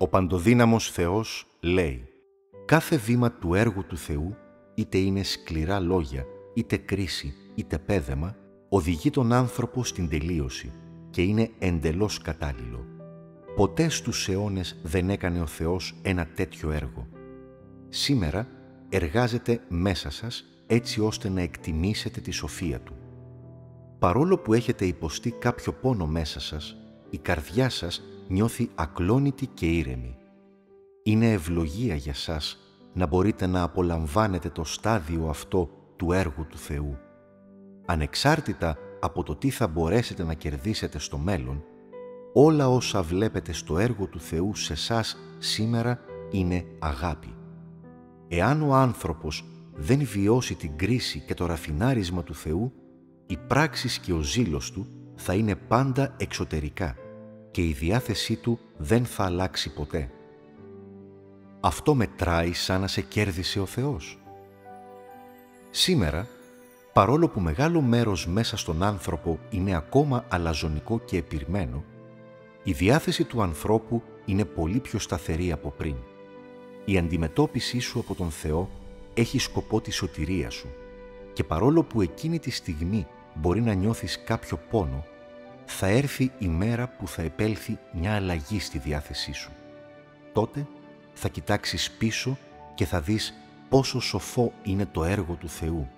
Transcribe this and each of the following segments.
Ο παντοδύναμος Θεός λέει «Κάθε βήμα του έργου του Θεού, είτε είναι σκληρά λόγια, είτε κρίση, είτε πέδεμα, οδηγεί τον άνθρωπο στην τελείωση και είναι εντελώς κατάλληλο. Ποτέ στους αιώνες δεν έκανε ο Θεός ένα τέτοιο έργο. Σήμερα εργάζεται μέσα σας έτσι ώστε να εκτιμήσετε τη σοφία Του. Παρόλο που έχετε υποστεί κάποιο πόνο μέσα σας, η καρδιά σας νιώθει ακλόνητη και ήρεμη. Είναι ευλογία για σας να μπορείτε να απολαμβάνετε το στάδιο αυτό του έργου του Θεού. Ανεξάρτητα από το τι θα μπορέσετε να κερδίσετε στο μέλλον, όλα όσα βλέπετε στο έργο του Θεού σε σας σήμερα είναι αγάπη. Εάν ο άνθρωπος δεν βιώσει την κρίση και το ραφινάρισμα του Θεού, οι πράξεις και ο ζήλος του θα είναι πάντα εξωτερικά και η διάθεσή του δεν θα αλλάξει ποτέ. Αυτό μετράει σαν να σε κέρδισε ο Θεός. Σήμερα, παρόλο που μεγάλο μέρος μέσα στον άνθρωπο είναι ακόμα αλαζονικό και επιρμένο, η διάθεση του ανθρώπου είναι πολύ πιο σταθερή από πριν. Η αντιμετώπιση σου από τον Θεό έχει σκοπό τη σωτηρία σου και παρόλο που εκείνη τη στιγμή μπορεί να νιώθεις κάποιο πόνο, θα έρθει η μέρα που θα επέλθει μια αλλαγή στη διάθεσή σου. Τότε θα κοιτάξεις πίσω και θα δεις πόσο σοφό είναι το έργο του Θεού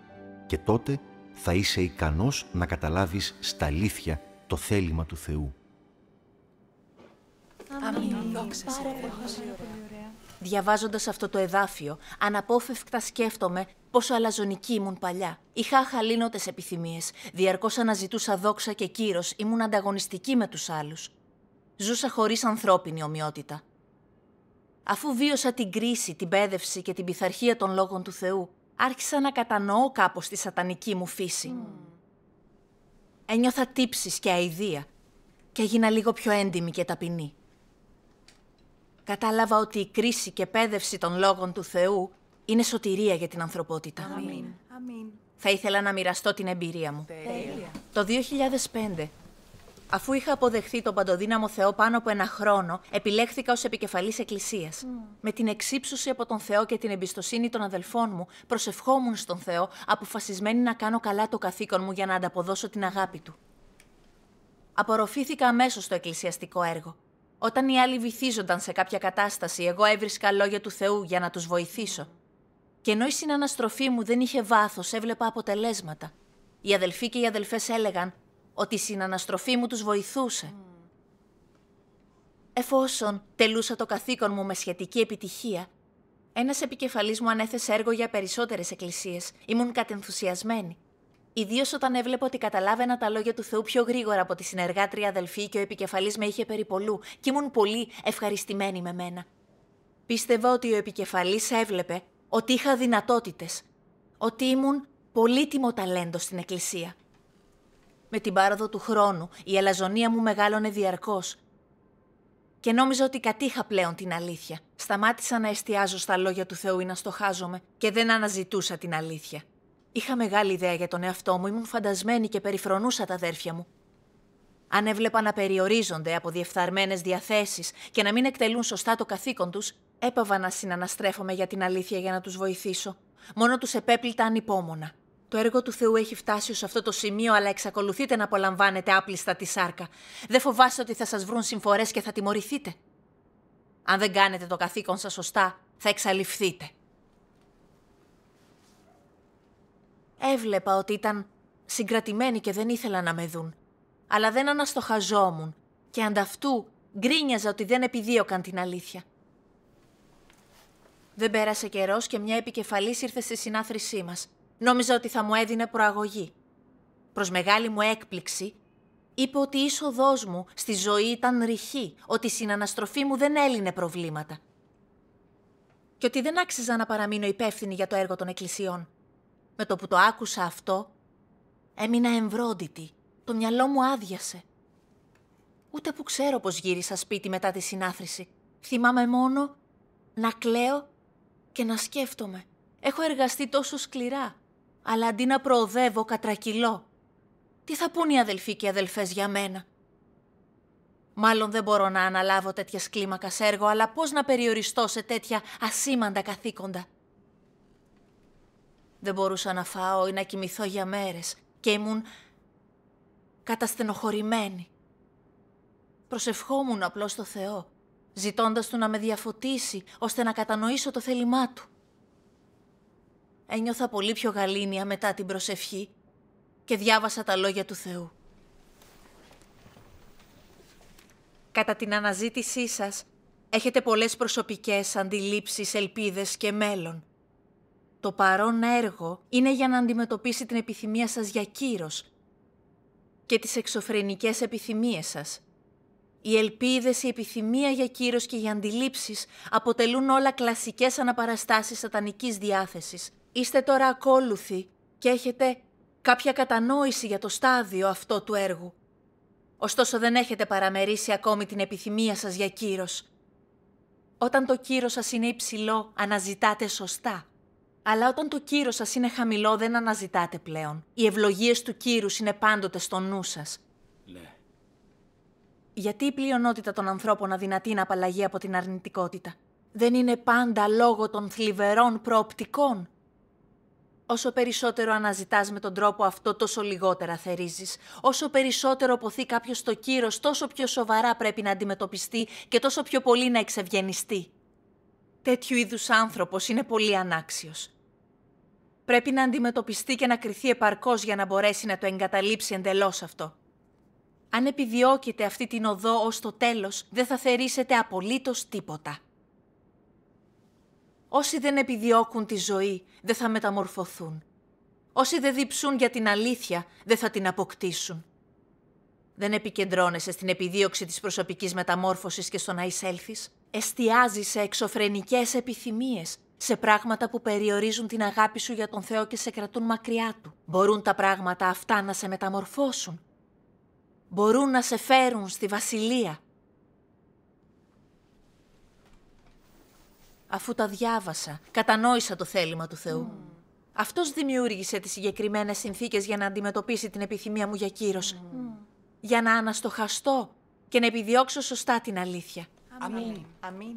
και τότε θα είσαι ικανός να καταλάβεις στα αλήθεια το θέλημα του Θεού. Αμήν. Διαβάζοντας αυτό το εδάφιο, αναπόφευκτα σκέφτομαι Πόσο αλαζονική ήμουν παλιά. Είχα αχαλήνοτε επιθυμίες. Διαρκώς αναζητούσα δόξα και κύρος, ήμουν ανταγωνιστική με τους άλλους. Ζούσα χωρίς ανθρώπινη ομοιότητα. Αφού βίωσα την κρίση, την πέδευση και την πειθαρχία των λόγων του Θεού, άρχισα να κατανοώ κάπως τη σατανική μου φύση. Mm. Ένιωθα τύψεις και αηδία και έγινα λίγο πιο έντιμη και ταπεινή. Κατάλαβα ότι η κρίση και πέδευση των λόγων του Θεού είναι σωτηρία για την ανθρωπότητα. Αμήν. Αμήν. Θα ήθελα να μοιραστώ την εμπειρία μου. Το 2005, αφού είχα αποδεχθεί τον παντοδύναμο Θεό πάνω από ένα χρόνο, επιλέχθηκα ως επικεφαλής εκκλησίας. Με την εξύψωση από τον Θεό και την εμπιστοσύνη των αδελφών μου, προσευχόμουν στον Θεό, αποφασισμένη να κάνω καλά το καθήκον μου για να ανταποδώσω την αγάπη Του. Απορροφήθηκα αμέσως στο εκκλησιαστικό έργο. Όταν οι άλλοι βυθίζονταν σε κάποια κατάσταση, εγώ έβρισκα λόγια του Θεού για να τους βοηθήσω. Και ενώ η συναναστροφή μου δεν είχε βάθος, έβλεπα αποτελέσματα. Οι αδελφοί και οι αδελφές έλεγαν ότι η συναναστροφή μου τους βοηθούσε. Εφόσον τελούσα το καθήκον μου με σχετική επιτυχία, ένας επικεφαλής μου ανέθεσε έργο για περισσότερες εκκλησίες. Ήμουν κατενθουσιασμένη. Ιδίως όταν έβλεπα ότι καταλάβαινα τα λόγια του Θεού πιο γρήγορα από τη συνεργάτρια αδελφή και ο επικεφαλής με είχε περιπολού, και ήμουν πολύ ευχαριστημένη με μένα. Πίστευα ότι ο επικεφαλής έβλεπε ότι είχα δυνατότητες, ότι ήμουν πολύτιμο ταλέντο στην εκκλησία. Με την πάροδο του χρόνου η αλαζονία μου μεγάλωνε διαρκώς και νόμιζα ότι κατήχα πλέον την αλήθεια. Σταμάτησα να εστιάζω στα λόγια του Θεού ή να στοχάζομαι και δεν αναζητούσα την αλήθεια. Είχα μεγάλη ιδέα για τον εαυτό μου, ήμουν φαντασμένη και περιφρονούσα τα αδέρφια μου. Αν έβλεπα να περιορίζονται από διεφθαρμένες διαθέσεις και να μην εκτελούν σωστά το καθήκον τους, Έπαβα να συναναστρέφομαι για την αλήθεια για να τους βοηθήσω. Μόνο τους επέπλητα ανυπόμονα. Το έργο του Θεού έχει φτάσει ως αυτό το σημείο, αλλά εξακολουθείτε να απολαμβάνετε άπλιστα τη σάρκα. Δεν φοβάστε ότι θα σας βρουν συμφορές και θα τιμωρηθείτε. Αν δεν κάνετε το καθήκον σας σωστά, θα εξαλειφθείτε. Έβλεπα ότι ήταν συγκρατημένοι και δεν ήθελα να με δουν. Αλλά δεν αναστοχαζόμουν και ανταυτού γκρίνιαζα ότι δεν επιδίωκαν την αλήθεια. Δεν πέρασε καιρός και μια επικεφαλής ήρθε στη συνάθρησή μας. Νόμιζα ότι θα μου έδινε προαγωγή. Προς μεγάλη μου έκπληξη, είπε ότι η είσοδός μου στη ζωή ήταν ρηχή, ότι η συναναστροφή μου δεν έλυνε προβλήματα. Και ότι δεν άξιζα να παραμείνω υπεύθυνη για το έργο των εκκλησιών. Με το που το άκουσα αυτό, έμεινα εμβρόντιτη. Το μυαλό μου άδειασε. Ούτε που ξέρω πώς γύρισα σπίτι μετά τη συνάθρηση. Θυμάμαι μόνο να κλαίω και να σκέφτομαι. Έχω εργαστεί τόσο σκληρά, αλλά αντί να προοδεύω κατρακυλώ. Τι θα πούν οι αδελφοί και οι αδελφές για μένα. Μάλλον δεν μπορώ να αναλάβω τέτοια κλίμακα έργο, αλλά πώς να περιοριστώ σε τέτοια ασήμαντα καθήκοντα. Δεν μπορούσα να φάω ή να κοιμηθώ για μέρες και ήμουν καταστενοχωρημένη. Προσευχόμουν απλώς στο Θεό ζητώντας του να με διαφωτίσει, ώστε να κατανοήσω το θέλημά του. Ένιωθα πολύ πιο γαλήνια μετά την προσευχή και διάβασα τα λόγια του Θεού. Κατά την αναζήτησή σας, έχετε πολλές προσωπικές αντιλήψεις, ελπίδες και μέλλον. Το παρόν έργο είναι για να αντιμετωπίσει την επιθυμία σας για κύρος και τις εξωφρενικές επιθυμίες σας. Οι ελπίδες, η επιθυμία για κύρος και οι αντιλήψεις αποτελούν όλα κλασικές αναπαραστάσεις σατανικής διάθεσης. Είστε τώρα ακόλουθοι και έχετε κάποια κατανόηση για το στάδιο αυτό του έργου. Ωστόσο δεν έχετε παραμερίσει ακόμη την επιθυμία σας για κύρος. Όταν το κύρος σας είναι υψηλό, αναζητάτε σωστά. Αλλά όταν το κύρος σας είναι χαμηλό, δεν αναζητάτε πλέον. Οι ευλογίες του κύρους είναι πάντοτε στο νου σας. Ναι. Γιατί η πλειονότητα των ανθρώπων αδυνατεί να απαλλαγεί από την αρνητικότητα. Δεν είναι πάντα λόγω των θλιβερών προοπτικών. Όσο περισσότερο αναζητάς με τον τρόπο αυτό, τόσο λιγότερα θερίζεις. Όσο περισσότερο ποθεί κάποιος στο κύρος, τόσο πιο σοβαρά πρέπει να αντιμετωπιστεί και τόσο πιο πολύ να εξευγενιστεί. Τέτοιου είδους άνθρωπος είναι πολύ ανάξιος. Πρέπει να αντιμετωπιστεί και να κριθεί επαρκώς για να μπορέσει να το εγκαταλείψει εντελώς αυτό. Αν επιδιώκετε αυτή την οδό ως το τέλος, δεν θα θερήσετε απολύτως τίποτα. Όσοι δεν επιδιώκουν τη ζωή, δεν θα μεταμορφωθούν. Όσοι δεν διψούν για την αλήθεια, δεν θα την αποκτήσουν. Δεν επικεντρώνεσαι στην επιδίωξη της προσωπικής μεταμόρφωσης και στο να εισέλθεις. Εστιάζεις σε εξωφρενικές επιθυμίες, σε πράγματα που περιορίζουν την αγάπη σου για τον Θεό και σε κρατούν μακριά του. Μπορούν τα πράγματα αυτά να σε μεταμορφώσουν μπορούν να σε φέρουν στη βασιλεία. Αφού τα διάβασα, κατανόησα το θέλημα του Θεού. Mm. Αυτός δημιούργησε τις συγκεκριμένες συνθήκες για να αντιμετωπίσει την επιθυμία μου για κύρος. Για να αναστοχαστώ και να επιδιώξω σωστά την αλήθεια. Αμήν. Αμήν.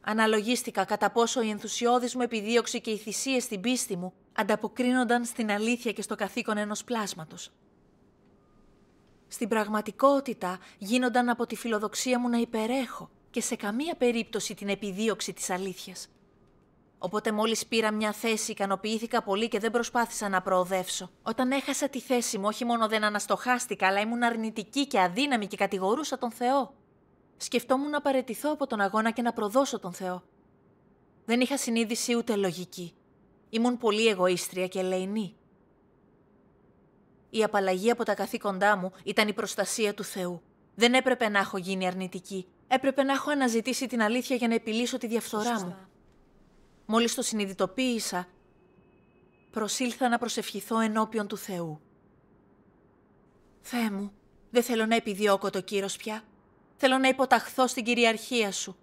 Αναλογίστηκα κατά πόσο η ενθουσιώδης μου επιδίωξη και οι θυσίες στην πίστη μου ανταποκρίνονταν στην αλήθεια και στο καθήκον ενός πλάσματος στην πραγματικότητα γίνονταν από τη φιλοδοξία μου να υπερέχω και σε καμία περίπτωση την επιδίωξη της αλήθειας. Οπότε μόλις πήρα μια θέση ικανοποιήθηκα πολύ και δεν προσπάθησα να προοδεύσω. Όταν έχασα τη θέση μου όχι μόνο δεν αναστοχάστηκα αλλά ήμουν αρνητική και αδύναμη και κατηγορούσα τον Θεό. Σκεφτόμουν να παρετηθώ από τον αγώνα και να προδώσω τον Θεό. Δεν είχα συνείδηση ούτε λογική. Ήμουν πολύ εγωίστρια και ελεηνή. Η απαλλαγή από τα καθήκοντά μου ήταν η προστασία του Θεού. Δεν έπρεπε να έχω γίνει αρνητική. Έπρεπε να έχω αναζητήσει την αλήθεια για να επιλύσω τη διαφθορά μου. Μόλις το συνειδητοποίησα, προσήλθα να προσευχηθώ ενώπιον του Θεού. Θεέ μου, δεν θέλω να επιδιώκω το κύρος πια. Θέλω να υποταχθώ στην κυριαρχία σου.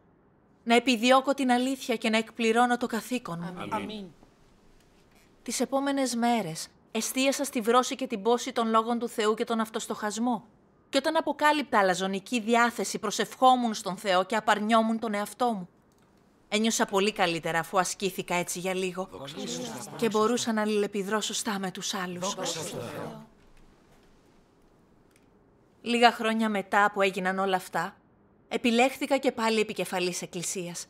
Να επιδιώκω την αλήθεια και να εκπληρώνω το καθήκον μου. Αμήν. Αμήν. Τις επόμενες εστίασα στη βρώση και την πόση των λόγων του Θεού και τον αυτοστοχασμό. Και όταν αποκάλυπτα αλαζονική διάθεση, προσευχόμουν στον Θεό και απαρνιόμουν τον εαυτό μου. Ένιωσα πολύ καλύτερα αφού ασκήθηκα έτσι για λίγο και μπορούσα να αλληλεπιδρώ σωστά με τους άλλους. Λίγα χρόνια μετά που έγιναν όλα αυτά, επιλέχθηκα και πάλι επικεφαλής εκκλησίας.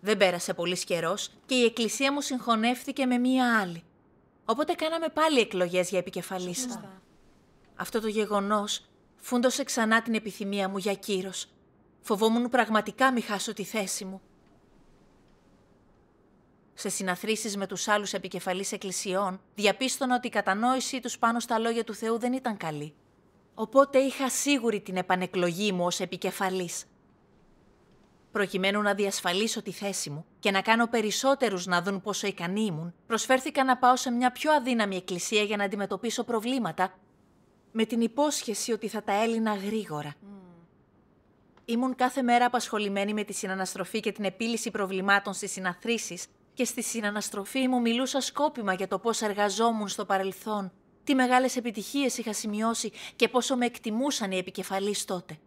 Δεν πέρασε πολύς καιρός και η εκκλησία μου συγχωνεύτηκε με μία άλλη. Οπότε κάναμε πάλι εκλογές για επικεφαλίστα. Αυτό το γεγονός φούντωσε ξανά την επιθυμία μου για κύρος. Φοβόμουν πραγματικά μη χάσω τη θέση μου. Σε συναθρήσεις με τους άλλους επικεφαλείς εκκλησιών, διαπίστωνα ότι η κατανόησή τους πάνω στα λόγια του Θεού δεν ήταν καλή. Οπότε είχα σίγουρη την επανεκλογή μου ως επικεφαλής. Προκειμένου να διασφαλίσω τη θέση μου και να κάνω περισσότερους να δουν πόσο ικανή ήμουν, προσφέρθηκα να πάω σε μια πιο αδύναμη εκκλησία για να αντιμετωπίσω προβλήματα, με την υπόσχεση ότι θα τα έλυνα γρήγορα. Mm. Ήμουν κάθε μέρα απασχολημένη με τη συναναστροφή και την επίλυση προβλημάτων στις συναθρήσεις και στη συναναστροφή μου μιλούσα σκόπιμα για το πώς εργαζόμουν στο παρελθόν, τι μεγάλες επιτυχίες είχα σημειώσει και πόσο με εκτιμούσαν οι επικεφαλείς τότε.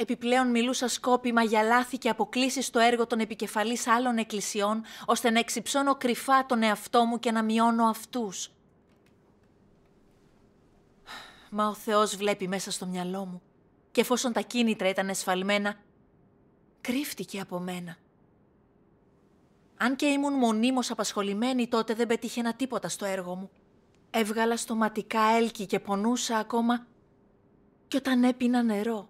Επιπλέον μιλούσα σκόπιμα για λάθη και αποκλήσεις στο έργο των επικεφαλής άλλων εκκλησιών, ώστε να εξυψώνω κρυφά τον εαυτό μου και να μειώνω αυτούς. Μα ο Θεός βλέπει μέσα στο μυαλό μου και εφόσον τα κίνητρα ήταν εσφαλμένα, κρύφτηκε από μένα. Αν και ήμουν μονίμως απασχολημένη, τότε δεν πετύχαινα τίποτα στο έργο μου. Έβγαλα στοματικά έλκη και πονούσα ακόμα και όταν έπεινα νερό.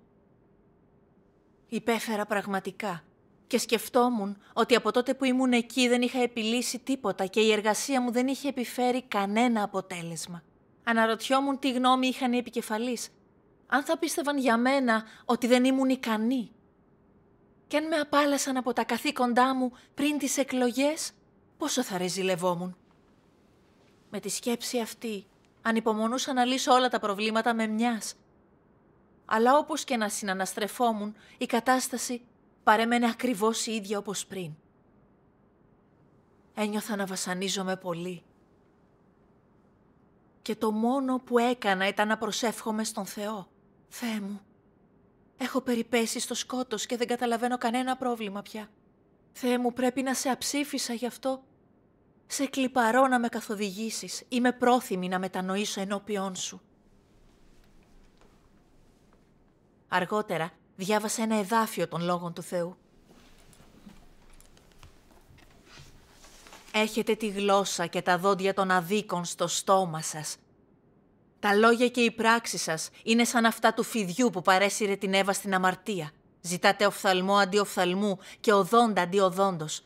Υπέφερα πραγματικά και σκεφτόμουν ότι από τότε που ήμουν εκεί δεν είχα επιλύσει τίποτα και η εργασία μου δεν είχε επιφέρει κανένα αποτέλεσμα. Αναρωτιόμουν τι γνώμη είχαν οι επικεφαλείς. Αν θα πίστευαν για μένα ότι δεν ήμουν ικανή. Και αν με απάλασαν από τα καθήκοντά μου πριν τις εκλογές, πόσο θα ρεζιλευόμουν. Με τη σκέψη αυτή, ανυπομονούσα να λύσω όλα τα προβλήματα με μιας αλλά όπως και να συναναστρεφόμουν, η κατάσταση παρέμενε ακριβώς η ίδια όπως πριν. Ένιωθα να βασανίζομαι πολύ. Και το μόνο που έκανα ήταν να προσεύχομαι στον Θεό. Θεέ μου, έχω περιπέσει στο σκότος και δεν καταλαβαίνω κανένα πρόβλημα πια. Θεέ μου, πρέπει να σε αψήφισα γι' αυτό. Σε κλιπαρώ να με καθοδηγήσεις. Είμαι πρόθυμη να μετανοήσω ενώπιόν σου. Αργότερα διάβασα ένα εδάφιο των Λόγων του Θεού. Έχετε τη γλώσσα και τα δόντια των αδίκων στο στόμα σας. Τα λόγια και οι πράξεις σας είναι σαν αυτά του φιδιού που παρέσυρε την Εύα στην αμαρτία. Ζητάτε οφθαλμό αντί οφθαλμού και οδόντα αντί οδόντος.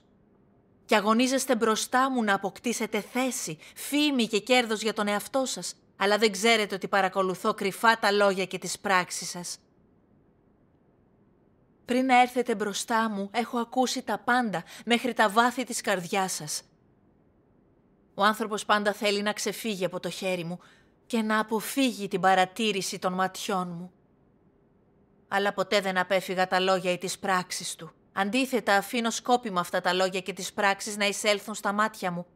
Και αγωνίζεστε μπροστά μου να αποκτήσετε θέση, φήμη και κέρδος για τον εαυτό σας, αλλά δεν ξέρετε ότι παρακολουθώ κρυφά τα λόγια και τις πράξεις σας. Πριν έρθετε μπροστά μου, έχω ακούσει τα πάντα, μέχρι τα βάθη της καρδιάς σας. Ο άνθρωπος πάντα θέλει να ξεφύγει από το χέρι μου και να αποφύγει την παρατήρηση των ματιών μου. Αλλά ποτέ δεν απέφυγα τα λόγια ή τις πράξεις του. Αντίθετα, αφήνω σκόπιμα αυτά τα λόγια και τις πράξεις να εισέλθουν στα μάτια μου,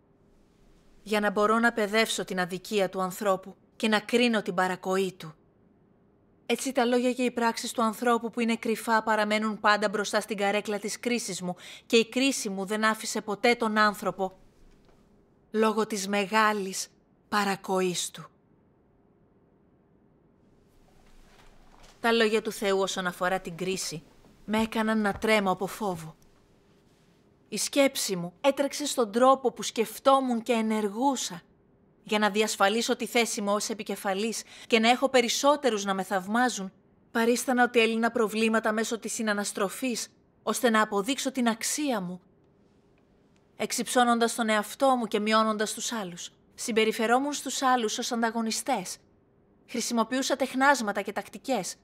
για να μπορώ να παιδεύσω την αδικία του ανθρώπου και να κρίνω την παρακοή του. Έτσι τα λόγια και οι πράξεις του ανθρώπου που είναι κρυφά παραμένουν πάντα μπροστά στην καρέκλα της κρίσης μου και η κρίση μου δεν άφησε ποτέ τον άνθρωπο. Λόγω της μεγάλης παρακοής του. Τα λόγια του Θεού όσον αφορά την κρίση με έκαναν να τρέμω από φόβο. Η σκέψη μου έτρεξε στον τρόπο που σκεφτόμουν και ενεργούσα για να διασφαλίσω τη θέση μου ως επικεφαλής και να έχω περισσότερους να με θαυμάζουν, παρίστανα ότι έλυνα προβλήματα μέσω της συναναστροφής, ώστε να αποδείξω την αξία μου. Εξυψώνοντας τον εαυτό μου και μειώνοντας τους άλλους. Συμπεριφερόμουν στους άλλους ως ανταγωνιστές. Χρησιμοποιούσα τεχνάσματα και τακτικές.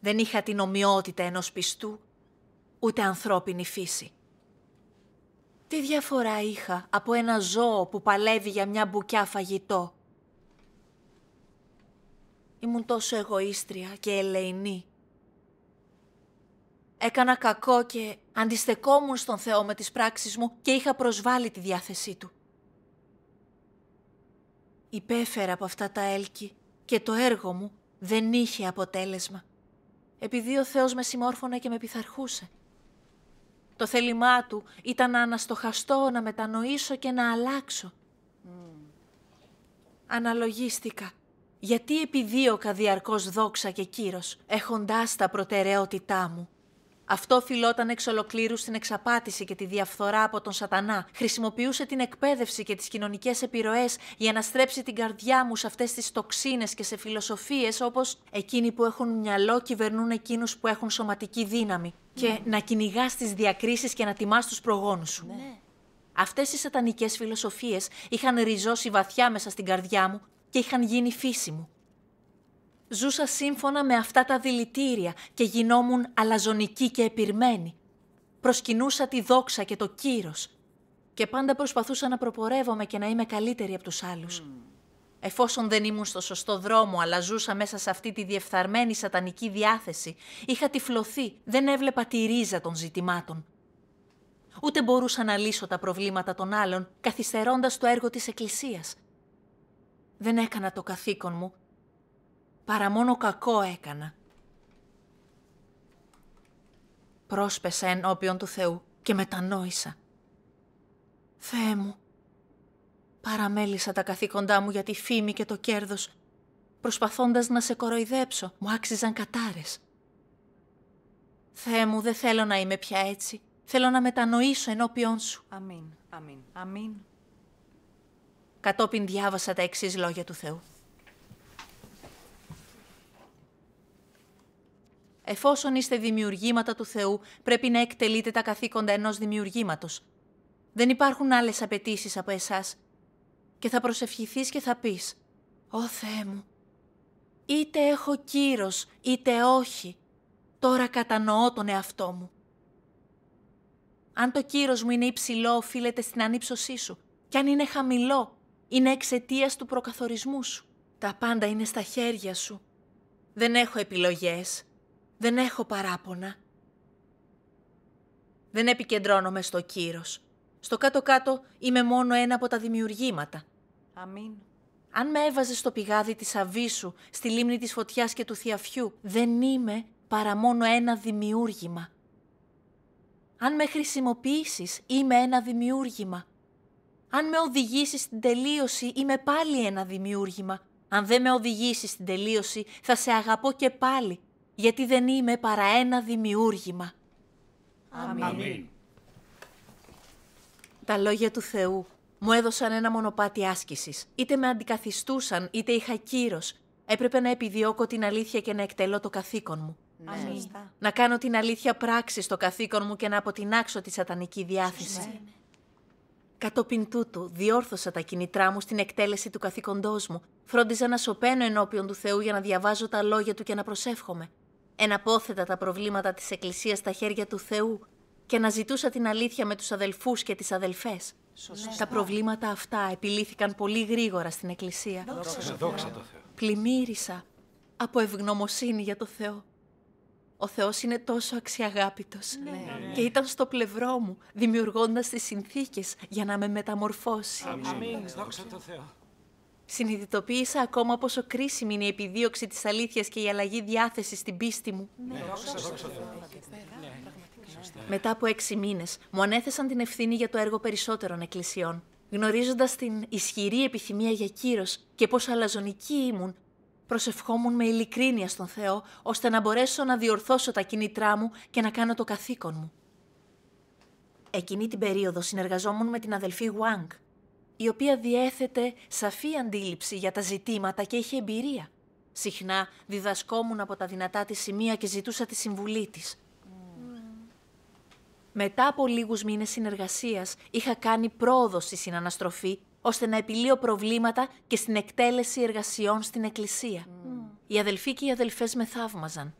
Δεν είχα την ομοιότητα ενός πιστού, ούτε ανθρώπινη φύση. Τι διαφορά είχα από ένα ζώο που παλεύει για μια μπουκιά φαγητό. Ήμουν τόσο εγωίστρια και ελεηνή. Έκανα κακό και αντιστεκόμουν στον Θεό με τις πράξεις μου και είχα προσβάλει τη διάθεσή Του. Υπέφερα από αυτά τα έλκη και το έργο μου δεν είχε αποτέλεσμα, επειδή ο Θεός με συμμόρφωνε και με πειθαρχούσε. Το θέλημά του ήταν να αναστοχαστώ, να μετανοήσω και να αλλάξω. Mm. Αναλογίστηκα. Γιατί επιδίωκα διαρκώς δόξα και κύρος, έχοντάς τα προτεραιότητά μου. Αυτό οφειλόταν εξ ολοκλήρου στην εξαπάτηση και τη διαφθορά από τον Σατανά. Χρησιμοποιούσε την εκπαίδευση και τις κοινωνικές επιρροές για να στρέψει την καρδιά μου σε αυτές τις τοξίνες και σε φιλοσοφίες όπως εκείνοι που έχουν μυαλό κυβερνούν εκείνους που έχουν σωματική δύναμη. Και ναι. να κυνηγά τι διακρίσεις και να τιμάς τους προγόνους σου. Ναι. Αυτές οι σατανικές φιλοσοφίες είχαν ριζώσει βαθιά μέσα στην καρδιά μου και είχαν γίνει φύση μου ζούσα σύμφωνα με αυτά τα δηλητήρια και γινόμουν αλαζονική και επιρμένη. Προσκυνούσα τη δόξα και το κύρος και πάντα προσπαθούσα να προπορεύομαι και να είμαι καλύτερη από τους άλλους. Εφόσον δεν ήμουν στο σωστό δρόμο, αλλά ζούσα μέσα σε αυτή τη διεφθαρμένη σατανική διάθεση, είχα τυφλωθεί, δεν έβλεπα τη ρίζα των ζητημάτων. Ούτε μπορούσα να λύσω τα προβλήματα των άλλων, καθυστερώντας το έργο της Εκκλησίας. Δεν έκανα το καθήκον μου παρά μόνο κακό έκανα. Πρόσπεσα ενώπιον του Θεού και μετανόησα. Θεέ μου, παραμέλησα τα καθήκοντά μου για τη φήμη και το κέρδος, προσπαθώντας να σε κοροϊδέψω, μου άξιζαν κατάρες. Θεέ μου, δεν θέλω να είμαι πια έτσι. Θέλω να μετανοήσω ενώπιον σου. Αμήν, αμήν, αμήν. Κατόπιν διάβασα τα εξής λόγια του Θεού. Εφόσον είστε δημιουργήματα του Θεού, πρέπει να εκτελείτε τα καθήκοντα ενός δημιουργήματος. Δεν υπάρχουν άλλες απαιτήσεις από εσάς. Και θα προσευχηθείς και θα πεις «Ω Θεέ μου, είτε έχω κύρος, είτε όχι, τώρα κατανοώ τον εαυτό μου». Αν το κύρος μου είναι υψηλό, οφείλεται στην ανύψωσή σου. Κι αν είναι χαμηλό, είναι εξαιτίας του προκαθορισμού σου. Τα πάντα είναι στα χέρια σου. Δεν έχω επιλογές. Δεν έχω παράπονα. Δεν επικεντρώνομαι στο κύρος. Στο κάτω-κάτω είμαι μόνο ένα από τα δημιουργήματα. Αμήν. Αν με έβαζες στο πηγάδι της Αβίσου, στη λίμνη της φωτιάς και του θιαφιού, δεν είμαι παρά μόνο ένα δημιούργημα. Αν με χρησιμοποιήσεις είμαι ένα δημιούργημα. Αν με οδηγήσεις στην τελείωση, είμαι πάλι ένα δημιούργημα. Αν δεν με οδηγήσεις στην τελείωση, θα σε αγαπώ και πάλι γιατί δεν είμαι παρά ένα δημιούργημα. Αμήν. Τα λόγια του Θεού μου έδωσαν ένα μονοπάτι άσκησης. Είτε με αντικαθιστούσαν, είτε είχα κύρος. Έπρεπε να επιδιώκω την αλήθεια και να εκτελώ το καθήκον μου. Ναι, να κάνω την αλήθεια πράξη στο καθήκον μου και να αποτινάξω τη σατανική διάθεση. Ναι. Κατόπιν τούτου, διόρθωσα τα κινητρά μου στην εκτέλεση του καθήκοντός μου. Φρόντιζα να σωπαίνω ενώπιον του Θεού για να διαβάζω τα λόγια του και να προσεύχομαι εναπόθετα τα προβλήματα της Εκκλησίας στα χέρια του Θεού και να ζητούσα την αλήθεια με τους αδελφούς και τις αδελφές. Τα προβλήματα αυτά επιλύθηκαν πολύ γρήγορα στην Εκκλησία. Δόξα, το Θεό. Πλημμύρισα από ευγνωμοσύνη για το Θεό. Ο Θεός είναι τόσο αξιαγάπητος ναι. Ναι. και ήταν στο πλευρό μου, δημιουργώντας τις συνθήκες για να με μεταμορφώσει. Αμήν. Αμήν. Δόξα τω Θεό. Συνειδητοποίησα ακόμα πόσο κρίσιμη είναι η επιδίωξη της αλήθειας και η αλλαγή διάθεσης στην πίστη μου. Μετά από έξι μήνες, μου ανέθεσαν την ευθύνη για το έργο περισσότερων εκκλησιών. Γνωρίζοντας την ισχυρή επιθυμία για κύρος και πόσο αλαζονική ήμουν, προσευχόμουν με ειλικρίνεια στον Θεό, ώστε να μπορέσω να διορθώσω τα κινητρά μου και να κάνω το καθήκον μου. Εκείνη την περίοδο συνεργαζόμουν με την αδελφή Wang, η οποία διέθετε σαφή αντίληψη για τα ζητήματα και είχε εμπειρία. Συχνά διδασκόμουν από τα δυνατά της σημεία και ζητούσα τη συμβουλή της. Μετά από λίγους μήνες συνεργασίας, είχα κάνει πρόοδο στη συναναστροφή, ώστε να επιλύω προβλήματα και στην εκτέλεση εργασιών στην εκκλησία. Mm. Οι αδελφοί και οι αδελφές με θαύμαζαν.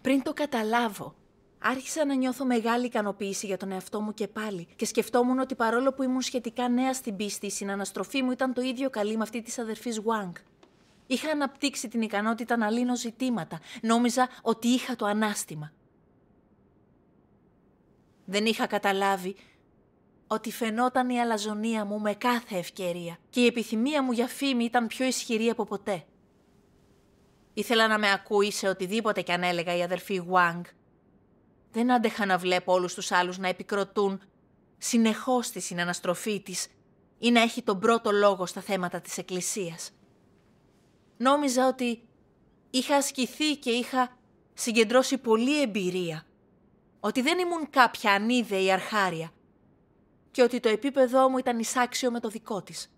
Πριν το καταλάβω, Άρχισα να νιώθω μεγάλη ικανοποίηση για τον εαυτό μου και πάλι και σκεφτόμουν ότι παρόλο που ήμουν σχετικά νέα στην πίστη, η συναναστροφή μου ήταν το ίδιο καλή με αυτή της αδερφής Wang. Είχα αναπτύξει την ικανότητα να λύνω ζητήματα. Νόμιζα ότι είχα το ανάστημα. Δεν είχα καταλάβει ότι φαινόταν η αλαζονία μου με κάθε ευκαιρία και η επιθυμία μου για φήμη ήταν πιο ισχυρή από ποτέ. Ήθελα να με ακούει σε οτιδήποτε κι αν έλεγα η αδερφή Wang δεν άντεχα να βλέπω όλους τους άλλους να επικροτούν συνεχώς τη συναναστροφή της ή να έχει τον πρώτο λόγο στα θέματα της Εκκλησίας. Νόμιζα ότι είχα ασκηθεί και είχα συγκεντρώσει πολλή εμπειρία, ότι δεν ήμουν κάποια ανίδεη αρχάρια και ότι το επίπεδό μου ήταν εισάξιο με το δικό της.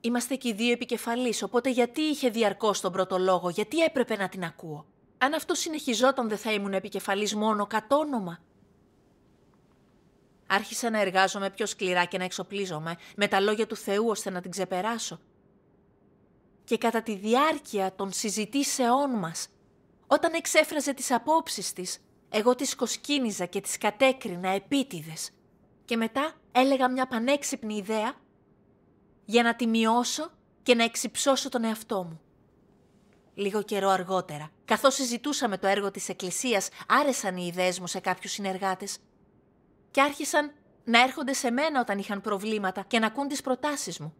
Είμαστε και οι δύο επικεφαλείς, οπότε γιατί είχε διαρκώς τον πρώτο λόγο, γιατί έπρεπε να την ακούω. Αν αυτό συνεχιζόταν δεν θα ήμουν επικεφαλής μόνο κατ' όνομα. Άρχισα να εργάζομαι πιο σκληρά και να εξοπλίζομαι με τα λόγια του Θεού ώστε να την ξεπεράσω. Και κατά τη διάρκεια των συζητήσεών μας, όταν εξέφραζε τις απόψεις της, εγώ τις κοσκίνιζα και τις κατέκρινα επίτηδες. Και μετά έλεγα μια πανέξυπνη ιδέα για να τη μειώσω και να εξυψώσω τον εαυτό μου λίγο καιρό αργότερα. Καθώς συζητούσαμε το έργο της Εκκλησίας, άρεσαν οι ιδέες μου σε κάποιους συνεργάτες. Και άρχισαν να έρχονται σε μένα όταν είχαν προβλήματα και να ακούν τις προτάσεις μου.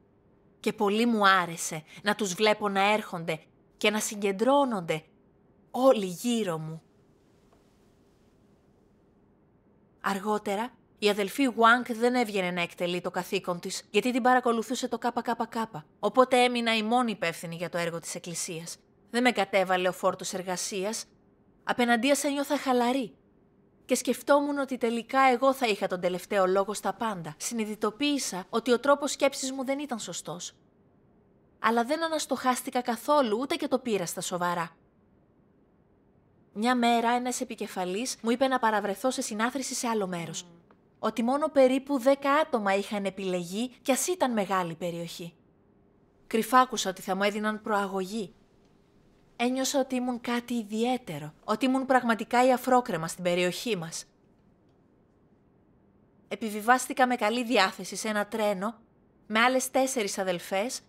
Και πολύ μου άρεσε να τους βλέπω να έρχονται και να συγκεντρώνονται όλοι γύρω μου. Αργότερα, η αδελφή Γουάνκ δεν έβγαινε να εκτελεί το καθήκον της, γιατί την παρακολουθούσε το ΚΚΚ, οπότε έμεινα η μόνη υπεύθυνη για το έργο της Εκκλησίας. Δεν με κατέβαλε ο φόρτος εργασίας. Απέναντίας ένιωθα χαλαρή. Και σκεφτόμουν ότι τελικά εγώ θα είχα τον τελευταίο λόγο στα πάντα. Συνειδητοποίησα ότι ο τρόπος σκέψης μου δεν ήταν σωστός. Αλλά δεν αναστοχάστηκα καθόλου, ούτε και το πήρα στα σοβαρά. Μια μέρα ένας επικεφαλής μου είπε να παραβρεθώ σε συνάθρηση σε άλλο μέρος. Ότι μόνο περίπου δέκα άτομα είχαν επιλεγεί κι ας ήταν μεγάλη περιοχή. Κρυφάκουσα ότι θα μου έδιναν προαγωγή, ένιωσα ότι ήμουν κάτι ιδιαίτερο, ότι ήμουν πραγματικά η αφρόκρεμα στην περιοχή μας. Επιβιβάστηκα με καλή διάθεση σε ένα τρένο, με άλλες τέσσερις αδελφές,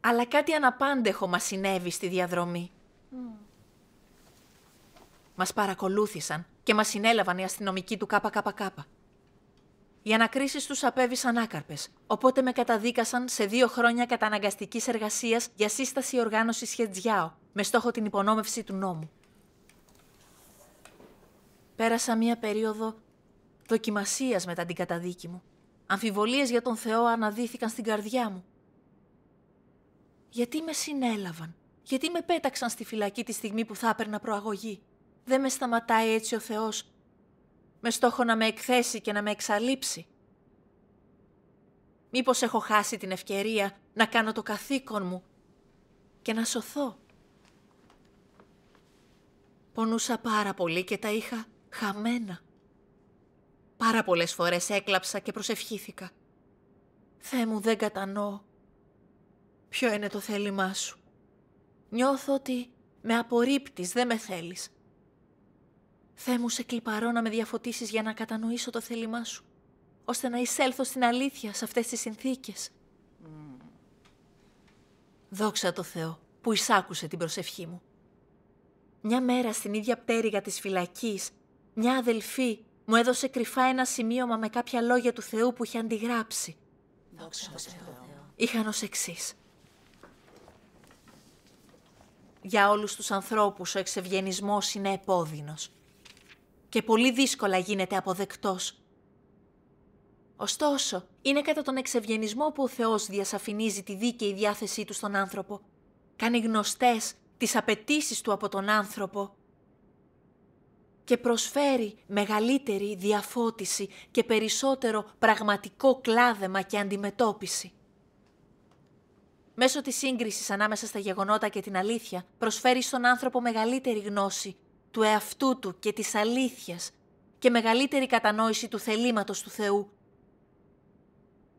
αλλά κάτι αναπάντεχο μας συνέβη στη διαδρομή. Mm. Μας παρακολούθησαν και μας συνέλαβαν οι αστυνομικοί του ΚΚΚ. Οι ανακρίσεις τους απέβησαν άκαρπες, οπότε με καταδίκασαν σε δύο χρόνια καταναγκαστικής εργασίας για σύσταση οργάνωσης Χετζιάο, με στόχο την υπονόμευση του νόμου. Πέρασα μία περίοδο δοκιμασίας μετά την καταδίκη μου. Αμφιβολίες για τον Θεό αναδύθηκαν στην καρδιά μου. Γιατί με συνέλαβαν, γιατί με πέταξαν στη φυλακή τη στιγμή που θα έπαιρνα προαγωγή. Δεν με σταματάει έτσι ο Θεός με στόχο να με εκθέσει και να με εξαλείψει. Μήπως έχω χάσει την ευκαιρία να κάνω το καθήκον μου και να σωθώ. Πονούσα πάρα πολύ και τα είχα χαμένα. Πάρα πολλές φορές έκλαψα και προσευχήθηκα. Θεέ μου δεν κατανοώ. Ποιο είναι το θέλημά σου. Νιώθω ότι με απορρίπτεις, δεν με θέλεις. Θεέ μου σε κλιπαρώ να με διαφωτίσεις για να κατανοήσω το θέλημά σου, ώστε να εισέλθω στην αλήθεια σε αυτές τις συνθήκες. Δόξα το Θεό που εισάκουσε την προσευχή μου. Μια μέρα στην ίδια πτέρυγα της φυλακής, μια αδελφή μου έδωσε κρυφά ένα σημείωμα με κάποια λόγια του Θεού που είχε αντιγράψει. Δόξα τω Θεό. Είχαν ως εξής. Για όλους τους ανθρώπους ο εξευγενισμός είναι επώδυνος και πολύ δύσκολα γίνεται αποδεκτός. Ωστόσο, είναι κατά τον εξευγενισμό που ο Θεός διασαφηνίζει τη δίκαιη διάθεσή του στον άνθρωπο. Κάνει γνωστές τις απαιτήσεις του από τον άνθρωπο και προσφέρει μεγαλύτερη διαφώτιση και περισσότερο πραγματικό κλάδεμα και αντιμετώπιση. Μέσω της σύγκρισης ανάμεσα στα γεγονότα και την αλήθεια, προσφέρει στον άνθρωπο μεγαλύτερη γνώση του εαυτού του και της αλήθειας και μεγαλύτερη κατανόηση του θελήματος του Θεού,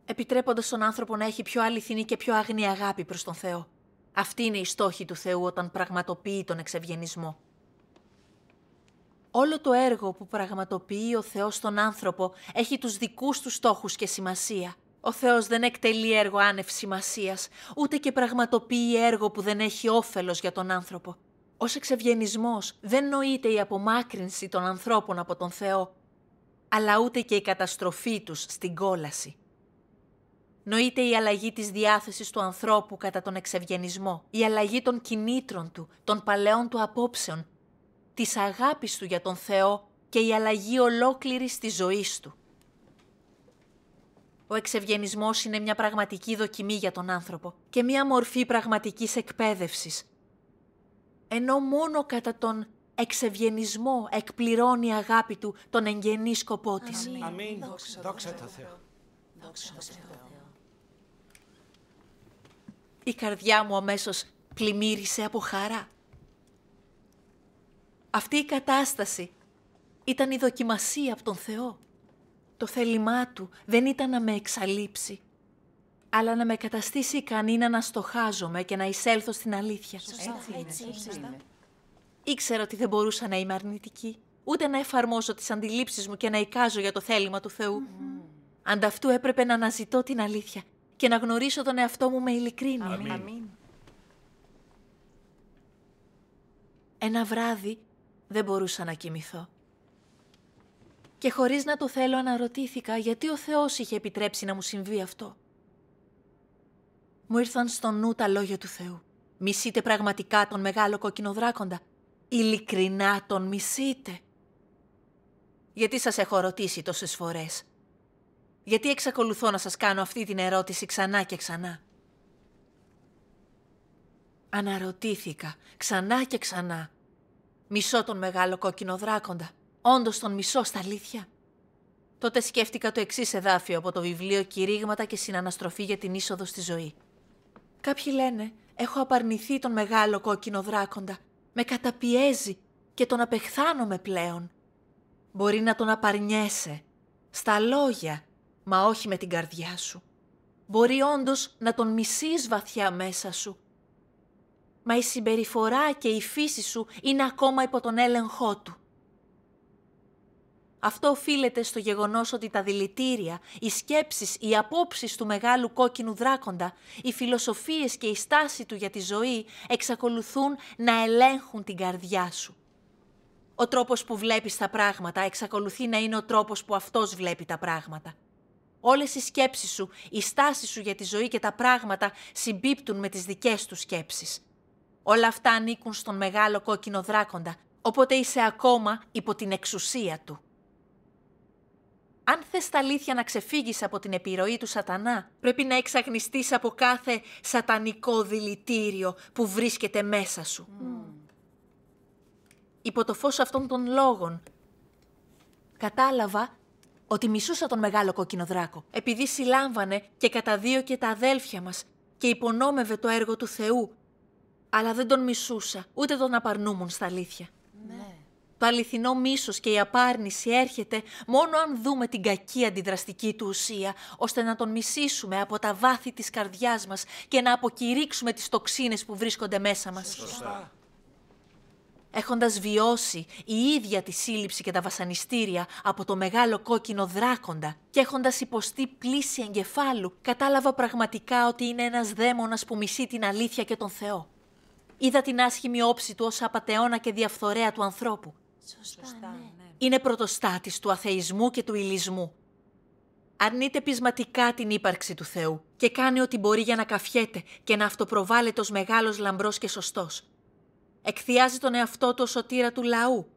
επιτρέποντας τον άνθρωπο να έχει πιο αληθινή και πιο αγνή αγάπη προς τον Θεό. Αυτή είναι η στόχη του Θεού όταν πραγματοποιεί τον εξευγενισμό. Όλο το έργο που πραγματοποιεί ο Θεός στον άνθρωπο έχει τους δικούς του στόχους και σημασία. Ο Θεός δεν εκτελεί έργο άνευ σημασίας, ούτε και πραγματοποιεί έργο που δεν έχει όφελος για τον άνθρωπο. Ως εξευγενισμός δεν νοείται η απομάκρυνση των ανθρώπων από τον Θεό, αλλά ούτε και η καταστροφή τους στην κόλαση. Νοείται η αλλαγή της διάθεσης του ανθρώπου κατά τον εξευγενισμό, η αλλαγή των κινήτρων του, των παλαιών του απόψεων, της αγάπης του για τον Θεό και η αλλαγή ολόκληρης της ζωής του. Ο εξευγενισμός είναι μια πραγματική δοκιμή για τον άνθρωπο και μια μορφή πραγματικής εκπαίδευσης, ενώ μόνο κατά τον εξευγενισμό εκπληρώνει η αγάπη του τον εγγενή σκοπό της. Αμήν. Δόξα, τω Δόξα τω Θεώ. Η καρδιά μου αμέσως πλημμύρισε από χαρά. Αυτή η κατάσταση ήταν η δοκιμασία από τον Θεό. Το θέλημά Του δεν ήταν να με εξαλείψει, αλλά να με καταστήσει ικανή να αναστοχάζομαι και να εισέλθω στην αλήθεια. Σωστά, έτσι, είναι, έτσι, Ήξερα ότι δεν μπορούσα να είμαι αρνητική, ούτε να εφαρμόσω τις αντιλήψεις μου και να εικάζω για το θέλημα του Θεού. Mm-hmm. Ανταυτού έπρεπε να αναζητώ την αλήθεια και να γνωρίσω τον εαυτό μου με ειλικρίνεια. Αμήν. Αμήν. Ένα βράδυ δεν μπορούσα να κοιμηθώ. Και χωρίς να το θέλω αναρωτήθηκα γιατί ο Θεός είχε επιτρέψει να μου συμβεί αυτό μου ήρθαν στο νου τα λόγια του Θεού. Μισείτε πραγματικά τον μεγάλο κόκκινο δράκοντα. Ειλικρινά τον μισείτε. Γιατί σας έχω ρωτήσει τόσες φορές. Γιατί εξακολουθώ να σας κάνω αυτή την ερώτηση ξανά και ξανά. Αναρωτήθηκα ξανά και ξανά. Μισώ τον μεγάλο κόκκινο δράκοντα. Όντως τον μισώ στα αλήθεια. Τότε σκέφτηκα το εξής εδάφιο από το βιβλίο «Κηρύγματα και συναναστροφή για την είσοδο στη ζωή». Κάποιοι λένε έχω απαρνηθεί τον μεγάλο κόκκινο δράκοντα. Με καταπιέζει και τον απεχθάνομαι πλέον. Μπορεί να τον απαρνιέσαι, στα λόγια, μα όχι με την καρδιά σου. Μπορεί όντως να τον μισείς βαθιά μέσα σου. Μα η συμπεριφορά και η φύση σου είναι ακόμα υπό τον έλεγχό του. Αυτό οφείλεται στο γεγονός ότι τα δηλητήρια, οι σκέψεις, οι απόψεις του μεγάλου κόκκινου δράκοντα, οι φιλοσοφίες και η στάση του για τη ζωή εξακολουθούν να ελέγχουν την καρδιά σου. Ο τρόπος που βλέπεις τα πράγματα εξακολουθεί να είναι ο τρόπος που αυτός βλέπει τα πράγματα. Όλες οι σκέψεις σου, η στάση σου για τη ζωή και τα πράγματα συμπίπτουν με τις δικές τους σκέψεις. Όλα αυτά ανήκουν στον μεγάλο κόκκινο δράκοντα, οπότε είσαι ακόμα υπό την εξουσία του. Αν θες τα αλήθεια να ξεφύγεις από την επιρροή του σατανά, πρέπει να εξαγνιστείς από κάθε σατανικό δηλητήριο που βρίσκεται μέσα σου. Mm. Υπό το φως αυτών των λόγων, κατάλαβα ότι μισούσα τον μεγάλο κόκκινο δράκο, επειδή συλλάμβανε και κατά δύο και τα αδέλφια μας και υπονόμευε το έργο του Θεού. Αλλά δεν τον μισούσα, ούτε τον απαρνούμουν στα αλήθεια. Ναι. Το αληθινό μίσος και η απάρνηση έρχεται μόνο αν δούμε την κακή αντιδραστική του ουσία, ώστε να τον μισήσουμε από τα βάθη της καρδιάς μας και να αποκηρύξουμε τις τοξίνες που βρίσκονται μέσα μας. Σωστά. Έχοντας βιώσει η ίδια τη σύλληψη και τα βασανιστήρια από το μεγάλο κόκκινο δράκοντα και έχοντας υποστεί πλήση εγκεφάλου, κατάλαβα πραγματικά ότι είναι ένας δαίμονας που μισεί την αλήθεια και τον Θεό. Είδα την άσχημη όψη του ως απατεώνα και διαφθορέα του ανθρώπου. Σωστά, ναι. ναι. Είναι πρωτοστάτης του αθεισμού και του ηλισμού. Αρνείται πεισματικά την ύπαρξη του Θεού και κάνει ό,τι μπορεί για να καφιέται και να αυτοπροβάλλεται ως μεγάλος λαμπρός και σωστός. Εκθιάζει τον εαυτό του ως σωτήρα του λαού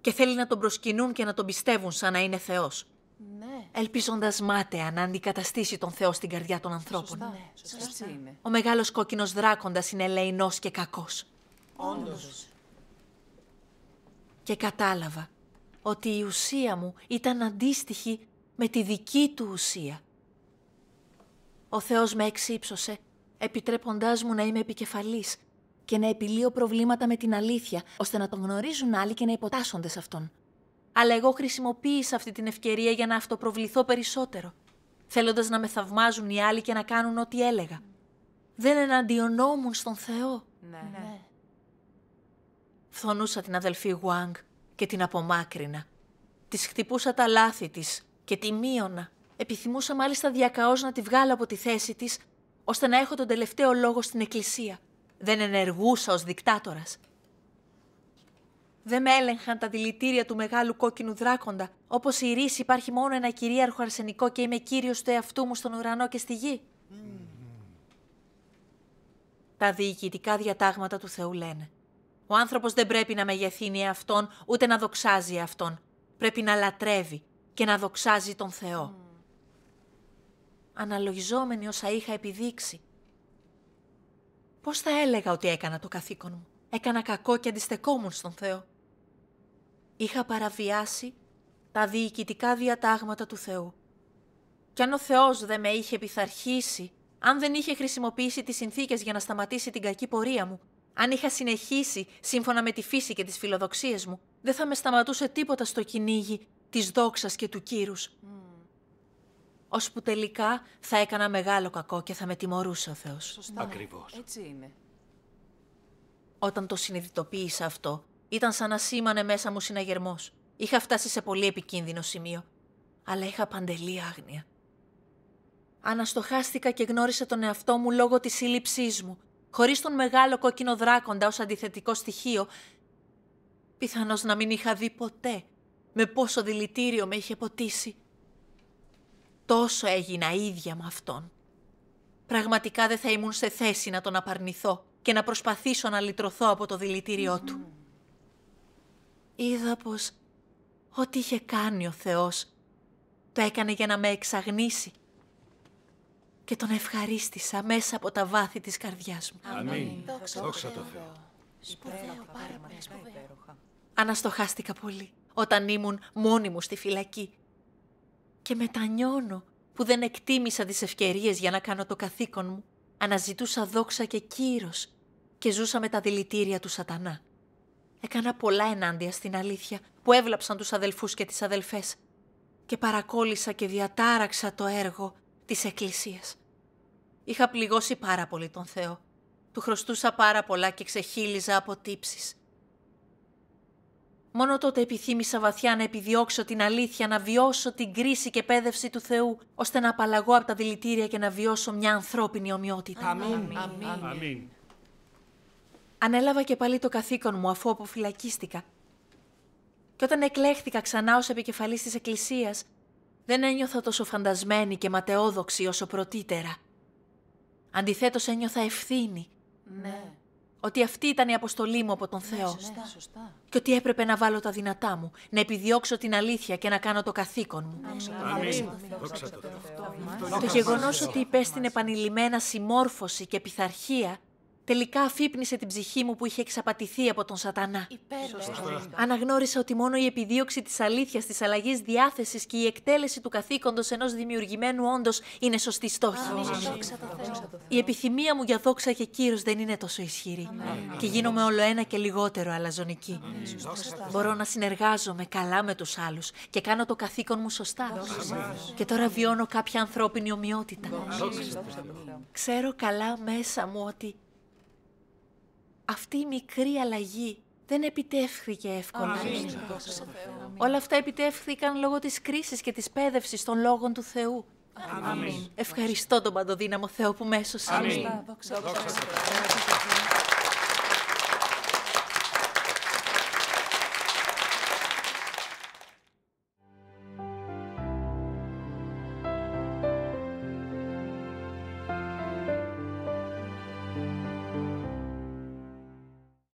και θέλει να τον προσκυνούν και να τον πιστεύουν σαν να είναι Θεός. Ναι. Ελπίζοντας μάταια να αντικαταστήσει τον Θεό στην καρδιά των ανθρώπων. Σωστά, ναι, Ο μεγάλος κόκκινος δράκοντας είναι ελεηνός και κακός. Όντως και κατάλαβα ότι η ουσία μου ήταν αντίστοιχη με τη δική του ουσία. Ο Θεός με εξύψωσε, επιτρέποντάς μου να είμαι επικεφαλής και να επιλύω προβλήματα με την αλήθεια, ώστε να τον γνωρίζουν άλλοι και να υποτάσσονται σε αυτόν. Αλλά εγώ χρησιμοποίησα αυτή την ευκαιρία για να αυτοπροβληθώ περισσότερο, θέλοντας να με θαυμάζουν οι άλλοι και να κάνουν ό,τι έλεγα. Δεν εναντιονόμουν στον Θεό. Ναι. ναι. Φθονούσα την αδελφή Γουάνγκ και την απομάκρυνα. Της χτυπούσα τα λάθη της και τη μείωνα. Επιθυμούσα μάλιστα διακαώς να τη βγάλω από τη θέση της, ώστε να έχω τον τελευταίο λόγο στην εκκλησία. Δεν ενεργούσα ως δικτάτορας. Δεν με έλεγχαν τα δηλητήρια του μεγάλου κόκκινου δράκοντα, όπως η ρίση υπάρχει μόνο ένα κυρίαρχο αρσενικό και είμαι κύριος του εαυτού μου στον ουρανό και στη γη. Mm-hmm. Τα διοικητικά διατάγματα του Θεού λένε ο άνθρωπος δεν πρέπει να μεγεθύνει εαυτόν ούτε να δοξάζει αυτόν. Πρέπει να λατρεύει και να δοξάζει τον Θεό. Mm. Αναλογιζόμενοι όσα είχα επιδείξει, πώς θα έλεγα ότι έκανα το καθήκον μου. Έκανα κακό και αντιστεκόμουν στον Θεό. Είχα παραβιάσει τα διοικητικά διατάγματα του Θεού. Κι αν ο Θεός δεν με είχε πειθαρχήσει, αν δεν είχε χρησιμοποιήσει τις συνθήκες για να σταματήσει την κακή πορεία μου, αν είχα συνεχίσει σύμφωνα με τη φύση και τις φιλοδοξίες μου, δεν θα με σταματούσε τίποτα στο κυνήγι της δόξας και του κύρους. Mm. που τελικά θα έκανα μεγάλο κακό και θα με τιμωρούσε ο Θεός. Σωστά. Ακριβώς. Έτσι είναι. Όταν το συνειδητοποίησα αυτό, ήταν σαν να σήμανε μέσα μου συναγερμός. Είχα φτάσει σε πολύ επικίνδυνο σημείο, αλλά είχα παντελή άγνοια. Αναστοχάστηκα και γνώρισα τον εαυτό μου λόγω της σύλληψής μου χωρίς τον μεγάλο κόκκινο δράκοντα ως αντιθετικό στοιχείο, πιθανώς να μην είχα δει ποτέ με πόσο δηλητήριο με είχε ποτίσει. Τόσο έγινα ίδια με αυτόν. Πραγματικά δεν θα ήμουν σε θέση να τον απαρνηθώ και να προσπαθήσω να λυτρωθώ από το δηλητήριό του. Είδα πως ό,τι είχε κάνει ο Θεός το έκανε για να με εξαγνήσει και τον ευχαρίστησα μέσα από τα βάθη της καρδιάς μου. Αμήν. Δόξα το Θεό. Σπουδαίο πάρα σπουδαίο. Αναστοχάστηκα πολύ όταν ήμουν μόνη μου στη φυλακή και μετανιώνω που δεν εκτίμησα τις ευκαιρίες για να κάνω το καθήκον μου. Αναζητούσα δόξα και κύρος και ζούσα με τα δηλητήρια του σατανά. Έκανα πολλά ενάντια στην αλήθεια που έβλαψαν τους αδελφούς και τις αδελφές και παρακόλλησα και διατάραξα το έργο της εκκλησίας. Είχα πληγώσει πάρα πολύ τον Θεό. Του χρωστούσα πάρα πολλά και ξεχύλιζα από τύψεις. Μόνο τότε επιθύμησα βαθιά να επιδιώξω την αλήθεια, να βιώσω την κρίση και πέδευση του Θεού, ώστε να απαλλαγώ από τα δηλητήρια και να βιώσω μια ανθρώπινη ομοιότητα. Αμήν. Ανέλαβα και πάλι το καθήκον μου αφού αποφυλακίστηκα. Και όταν εκλέχθηκα ξανά ως επικεφαλής της Εκκλησίας, δεν ένιωθα τόσο φαντασμένη και ματαιόδοξη όσο πρωτήτερα. Αντιθέτως ένιωθα ευθύνη. Ναι. Ότι αυτή ήταν η αποστολή μου από τον Θεό. σωστά. Και ότι έπρεπε να βάλω τα δυνατά μου, να επιδιώξω την αλήθεια και να κάνω το καθήκον μου. Το γεγονό ότι υπέστην επανειλημμένα συμμόρφωση και πειθαρχία Τελικά αφύπνισε την ψυχή μου που είχε εξαπατηθεί από τον Σατανά. Υπέροχα. Αναγνώρισα ότι μόνο η επιδίωξη της αλήθειας, της αλλαγής διάθεσης και η εκτέλεση του καθήκοντος ενός δημιουργημένου όντως είναι σωστή στόχη. Η επιθυμία μου για δόξα και κύρο δεν είναι τόσο ισχυρή. Και γίνομαι όλο ένα και λιγότερο αλαζονική. Μπορώ να συνεργάζομαι καλά με τους άλλους και κάνω το καθήκον μου σωστά. Και τώρα βιώνω κάποια ανθρώπινη ομοιότητα. Ξέρω καλά μέσα μου ότι αυτή η μικρή αλλαγή δεν επιτεύχθηκε εύκολα. Αμήν. Όλα αυτά επιτεύχθηκαν λόγω της κρίσης και της πέδευσης των λόγων του Θεού. Αμήν. Ευχαριστώ τον παντοδύναμο Θεό που με έσωσε. Αμήν.